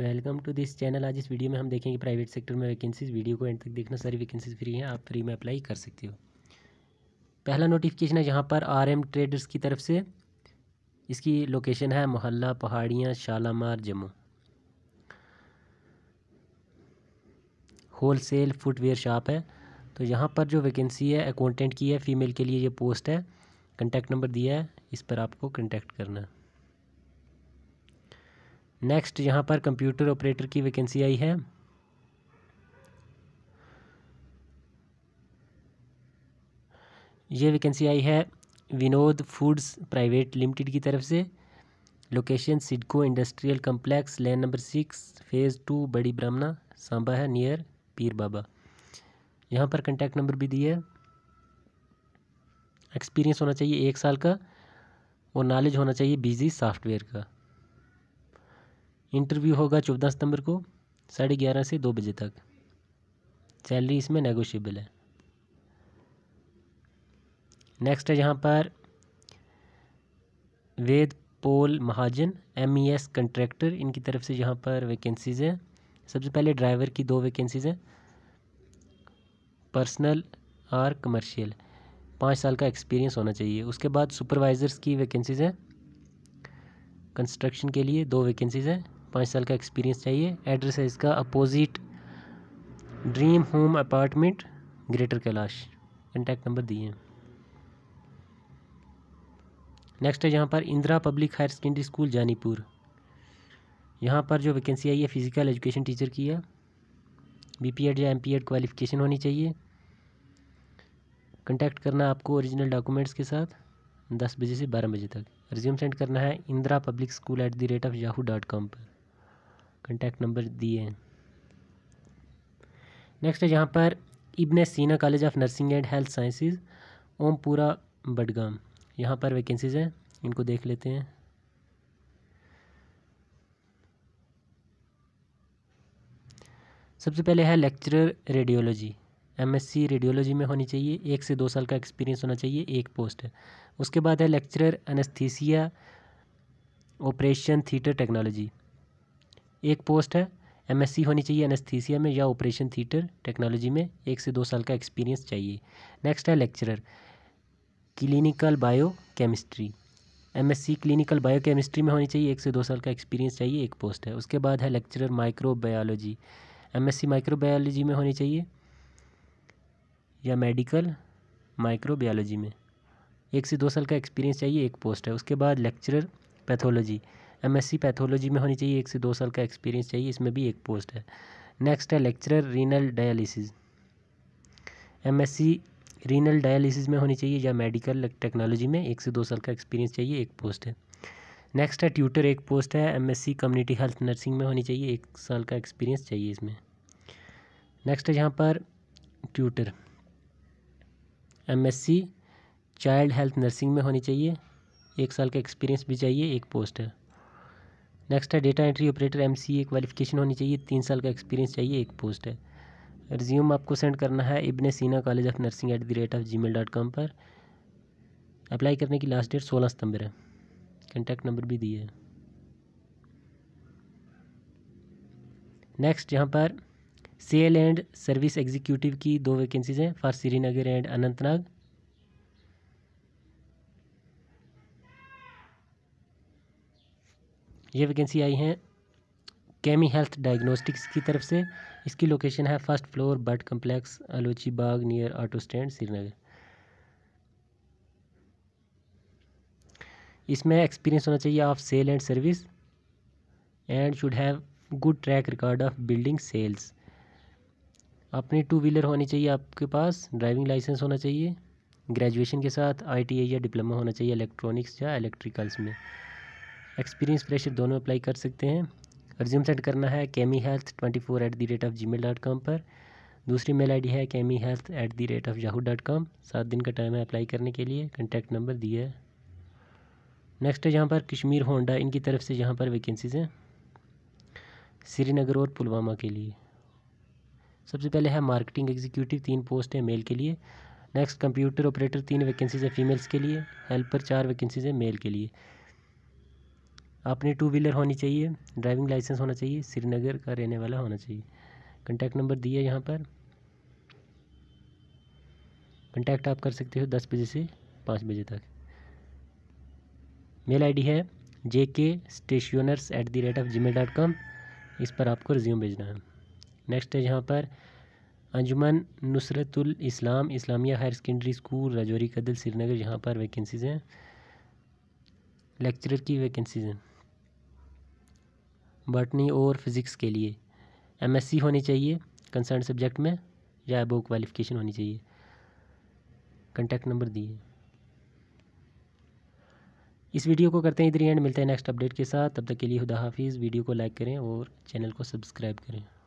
welcome to this channel आज इस video में हम देखेंगे प्राइवेट सेक्टर में वैकेंसीज वीडियो को एंड तक देखना सारी वैकेंसीज फ्री हैं आप फ्री में अप्लाई कर सकते हो पहला नोटिफिकेशन है यहाँ पर आर एम ट्रेडर्स की तरफ से इसकी लोकेशन है मोहल्ला पहाड़ियाँ Shalamar Jammu wholesale footwear shop है तो यहाँ पर जो वैकेंसी है अकाउंटेंट की है फीमेल के लिए ये पोस्ट है कंटेक्ट नंबर दिया है इस पर आपको कंटेक्ट करना है नेक्स्ट यहाँ पर कंप्यूटर ऑपरेटर की वैकेंसी आई है ये वैकेंसी आई है विनोद फूड्स प्राइवेट लिमिटेड की तरफ से location SIDCO industrial complex lane number six phase two Bari Brahmana Samba है नियर पीर बाबा यहाँ पर कंटेक्ट नंबर भी दिया है एक्सपीरियंस होना चाहिए एक साल का और नॉलेज होना चाहिए बिजी सॉफ्टवेयर का इंटरव्यू होगा चौदह सितंबर को साढ़े ग्यारह से दो बजे तक सैलरी इसमें नेगोशियबल है नेक्स्ट है यहाँ पर Ved Paul Mahajan M E S contractor इनकी तरफ से यहाँ पर वैकेंसीज़ हैं सबसे पहले ड्राइवर की दो वैकेंसीज़ हैं पर्सनल और कमर्शियल पाँच साल का एक्सपीरियंस होना चाहिए उसके बाद सुपरवाइज़र्स की वैकेंसीज़ हैं कंस्ट्रक्शन के लिए दो वैकेंसीज़ हैं पाँच साल का एक्सपीरियंस चाहिए एड्रेस है इसका opposite dream home apartment greater Kailash contact number दिए हैं नेक्स्ट है यहाँ पर Indira public higher secondary school Janipur यहाँ पर जो वैकेंसी आई है फ़िज़िकल एजुकेशन टीचर की है बी पी एड या एम पी एड क्वालिफिकेशन होनी चाहिए कंटैक्ट करना आपको ओरिजिनल डॉक्यूमेंट्स के साथ दस बजे से बारह बजे तक रिज्यूम सेंड करना है Indira public school at the rate of Yahoo dot com पर कॉन्टैक्ट नंबर दिए हैं नेक्स्ट है यहाँ पर Ibn Sina college of nursing and health sciences Ompura Budgam यहाँ पर वैकेंसीज हैं इनको देख लेते हैं सबसे पहले है लेक्चरर रेडियोलॉजी एमएससी रेडियोलॉजी में होनी चाहिए एक से दो साल का एक्सपीरियंस होना चाहिए एक पोस्ट है उसके बाद है lecturer anaesthesia operation theatre technology एक पोस्ट है एमएससी होनी चाहिए एनस्थीसिया में या ऑपरेशन थिएटर टेक्नोलॉजी में एक से दो साल का एक्सपीरियंस चाहिए नेक्स्ट है lecturer clinical biochemistry MSc clinical biochemistry में होनी चाहिए एक से दो साल का एक्सपीरियंस चाहिए एक पोस्ट है उसके बाद है लेक्चरर माइक्रोबायोलॉजी एमएससी माइक्रोबायोलॉजी में होनी चाहिए या मेडिकल माइक्रोबायोलॉजी में एक से दो साल का एक्सपीरियंस चाहिए एक पोस्ट है उसके बाद लेक्चरर पैथोलॉजी सी पैथोलॉजी में होनी चाहिए एक से दो साल का एक्सपीरियंस चाहिए इसमें भी एक पोस्ट है नेक्स्ट है लेक्चरर रीनल डायलिसिस सी रीनल डायलिसिस में होनी चाहिए या मेडिकल टेक्नोलॉजी में एक से दो साल का एक्सपीरियंस चाहिए एक पोस्ट है नेक्स्ट है ट्यूटर एक पोस्ट है एमएससी कम्युनिटी हेल्थ नर्सिंग में होनी चाहिए एक साल का एक्सपीरियंस चाहिए इसमें नेक्स्ट है यहाँ पर tutor MSc child health nursing में होनी चाहिए एक साल का एक्सपीरियंस भी चाहिए एक पोस्ट है नेक्स्ट है data entry operator M C qualification होनी चाहिए तीन साल का एक्सपीरियंस चाहिए एक पोस्ट है रिज्यूम आपको सेंड करना है Ibn Sina college of nursing at the rate of Gmail dot com पर अप्लाई करने की लास्ट डेट सोलह सितंबर है कंटेक्ट नंबर भी दिए है नेक्स्ट यहाँ पर सेल एंड सर्विस एग्जीक्यूटिव की दो वैकेंसीज़ हैं फॉर श्रीनगर एंड अनंतनाग ये वैकेंसी आई है केमी हेल्थ डायग्नोस्टिक्स की तरफ से इसकी लोकेशन है first floor bird complex Alochi Bagh near auto stand Srinagar इसमें एक्सपीरियंस होना चाहिए of sale and service and should have good track record of building sales अपनी टू व्हीलर होनी चाहिए आपके पास ड्राइविंग लाइसेंस होना चाहिए ग्रेजुएशन के साथ आईटीआई या डिप्लोमा होना चाहिए इलेक्ट्रॉनिक्स या इलेक्ट्रिकल्स में एक्सपीरियंस फ्रेशर दोनों अप्लाई कर सकते हैं रिज्यूम सेंड करना है केमी health twenty four at the rate of Gmail dot com पर दूसरी मेल आई डी है केमी health at the rate of Yahoo dot com सात दिन का टाइम है अप्लाई करने के लिए कंटेक्ट नंबर दिया है नेक्स्ट है यहाँ पर कश्मीर होंडा इनकी तरफ से यहाँ पर वैकेंसीज़ हैं श्रीनगर और पुलवामा के लिए सबसे पहले है मार्केटिंग एग्जीक्यूटिव तीन पोस्ट है मेल के लिए नेक्स्ट कंप्यूटर ऑपरेटर तीन वैकेंसीज़ है फीमेल्स के लिए हेल्पर चार वैकेंसीज़ है मेल के लिए आपने टू व्हीलर होनी चाहिए ड्राइविंग लाइसेंस होना चाहिए श्रीनगर का रहने वाला होना चाहिए कंटैक्ट नंबर दिया यहाँ पर कंटैक्ट आप कर सकते हो दस बजे से पाँच बजे तक मेल आईडी है J K stationers at the rate of Gmail dot com इस पर आपको रिज्यूम भेजना है नेक्स्ट है यहाँ पर Anjuman Nusratul Islam Islamia higher secondary school Rajouri Kadal Srinagar यहाँ पर वैकेंसीज़ हैं लेक्चरर की वैकेंसीज़ हैं बॉटनी और फिज़िक्स के लिए एमएससी होनी चाहिए कंसर्न सब्जेक्ट में या अबो क्वालिफिकेशन होनी चाहिए कंटेक्ट नंबर दिए इस वीडियो को करते हैं इधर एंड मिलते हैं नेक्स्ट अपडेट के साथ तब तक के लिए खुदा हाफिज़ वीडियो को लाइक करें और चैनल को सब्सक्राइब करें